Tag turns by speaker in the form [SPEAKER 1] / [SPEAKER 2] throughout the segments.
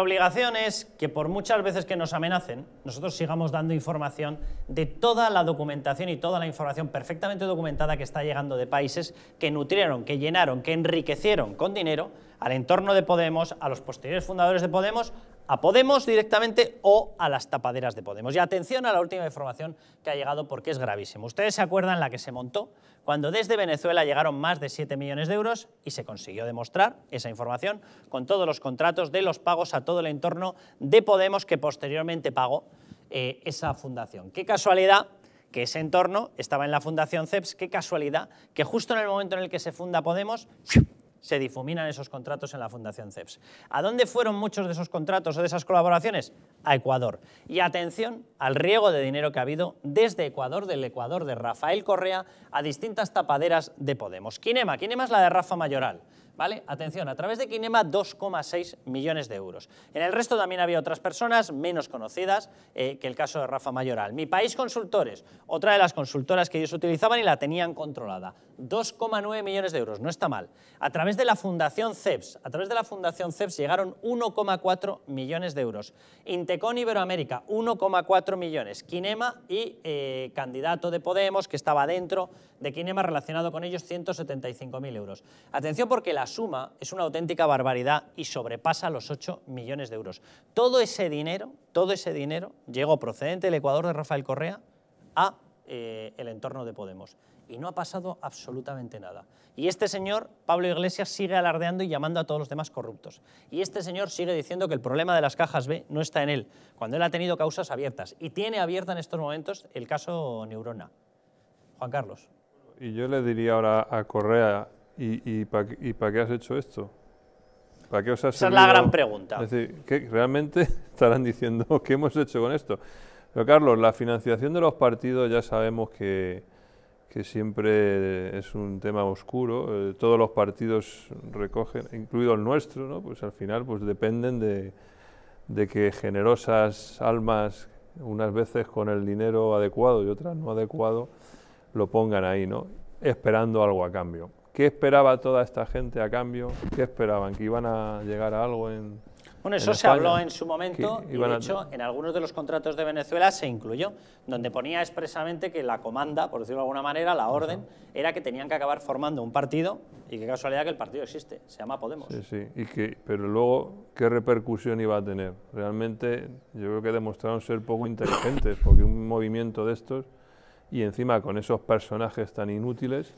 [SPEAKER 1] La obligación es que por muchas veces que nos amenacen, nosotros sigamos dando información de toda la documentación y toda la información perfectamente documentada que está llegando de países que nutrieron, que llenaron, que enriquecieron con dinero al entorno de Podemos, a los posteriores fundadores de Podemos, a Podemos directamente o a las tapaderas de Podemos. Y atención a la última información que ha llegado porque es gravísima. Ustedes se acuerdan la que se montó cuando desde Venezuela llegaron más de 7 millones de euros y se consiguió demostrar esa información con todos los contratos de los pagos a todo el entorno de Podemos que posteriormente pagó eh, esa fundación. Qué casualidad que ese entorno estaba en la fundación CEPS, qué casualidad que justo en el momento en el que se funda Podemos se difuminan esos contratos en la Fundación CEPS. ¿A dónde fueron muchos de esos contratos o de esas colaboraciones? A Ecuador. Y atención al riego de dinero que ha habido desde Ecuador, del Ecuador de Rafael Correa, a distintas tapaderas de Podemos. Quinema, Quinema es la de Rafa Mayoral. ¿Vale? Atención, a través de Quinema 2,6 millones de euros. En el resto también había otras personas menos conocidas eh, que el caso de Rafa Mayoral. Mi País Consultores, otra de las consultoras que ellos utilizaban y la tenían controlada. 2,9 millones de euros, no está mal. A través de la Fundación CEPS, a través de la Fundación CEPS llegaron 1,4 millones de euros. Intecón Iberoamérica, 1,4 millones. Quinema y eh, candidato de Podemos, que estaba dentro de Quinema, relacionado con ellos, 175.000 euros. Atención porque la suma es una auténtica barbaridad y sobrepasa los 8 millones de euros. Todo ese dinero, todo ese dinero llegó procedente del Ecuador de Rafael Correa a eh, el entorno de Podemos y no ha pasado absolutamente nada. Y este señor, Pablo Iglesias, sigue alardeando y llamando a todos los demás corruptos. Y este señor sigue diciendo que el problema de las cajas B no está en él, cuando él ha tenido causas abiertas. Y tiene abierta en estos momentos el caso Neurona. Juan Carlos.
[SPEAKER 2] Y yo le diría ahora a Correa, ¿y, y para qué has hecho esto? ¿Para qué os has Esa es la gran pregunta. Es decir, realmente estarán diciendo qué hemos hecho con esto? Pero Carlos, la financiación de los partidos ya sabemos que que siempre es un tema oscuro. Eh, todos los partidos recogen, incluido el nuestro, ¿no? pues al final pues dependen de, que generosas almas, unas veces con el dinero adecuado y otras no adecuado, lo pongan ahí, ¿no? esperando algo a cambio. ¿Qué esperaba toda esta gente a cambio? ¿Qué esperaban? ¿Que iban a llegar a algo en, bueno, eso se habló en su momento y de hecho
[SPEAKER 1] en algunos de los contratos de Venezuela se incluyó, donde ponía expresamente que la comanda, por decirlo de alguna manera, la orden, era que tenían que acabar formando un partido y qué casualidad que el partido existe, se llama Podemos. Sí,
[SPEAKER 2] sí, y que, pero luego, ¿qué repercusión iba a tener? Realmente yo creo que demostraron ser poco inteligentes, porque un movimiento de estos y encima con esos personajes tan inútiles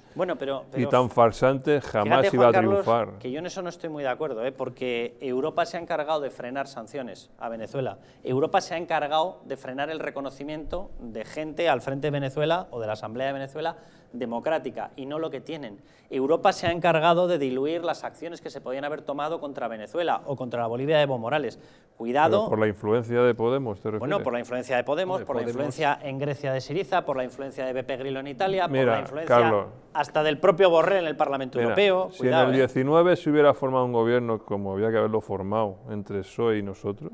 [SPEAKER 2] y tan farsantes jamás iba a triunfar. que
[SPEAKER 1] yo en eso no estoy muy de acuerdo, ¿eh? porque Europa se ha encargado de frenar sanciones a Venezuela. Europa se ha encargado de frenar el reconocimiento de gente al frente de Venezuela o de la Asamblea de Venezuela democrática y no lo que tienen. Europa se ha encargado de diluir las acciones que se podían haber tomado contra Venezuela o contra la Bolivia de Evo Morales.
[SPEAKER 2] Cuidado. por la influencia de Podemos, te Bueno, por la
[SPEAKER 1] influencia de Podemos, por la influencia en Grecia de Siriza, por la influencia de Beppe Grillo en Italia, por la influencia hasta del propio Borrell en el Parlamento Europeo. si en el
[SPEAKER 2] 19 ¿eh? se hubiera formado un gobierno como había que haberlo formado entre PSOE y nosotros,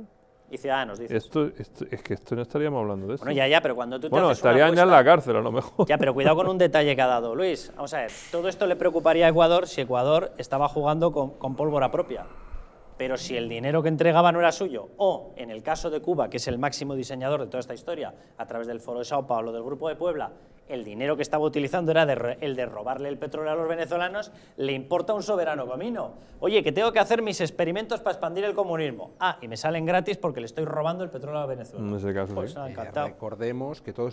[SPEAKER 1] y Ciudadanos, dice.
[SPEAKER 2] Esto, es que esto no estaríamos hablando de esto. Bueno, ya, ya, pero cuando tú te Bueno, estarían ya en la cárcel a lo mejor. Ya, pero cuidado con un
[SPEAKER 1] detalle que ha dado Luis. Vamos a ver, todo esto le preocuparía a Ecuador si Ecuador estaba jugando con pólvora propia pero si el dinero que entregaba no era suyo, o en el caso de Cuba, que es el máximo diseñador de toda esta historia, a través del Foro de Sao Paulo, del Grupo de Puebla, el dinero que estaba utilizando era el de robarle el petróleo a los venezolanos, le importa un soberano comino. Oye, que tengo que hacer mis experimentos para expandir el comunismo. Ah, y me salen gratis porque le estoy robando el petróleo a Venezuela. En ese caso. Pues eh, encantado. recordemos que todos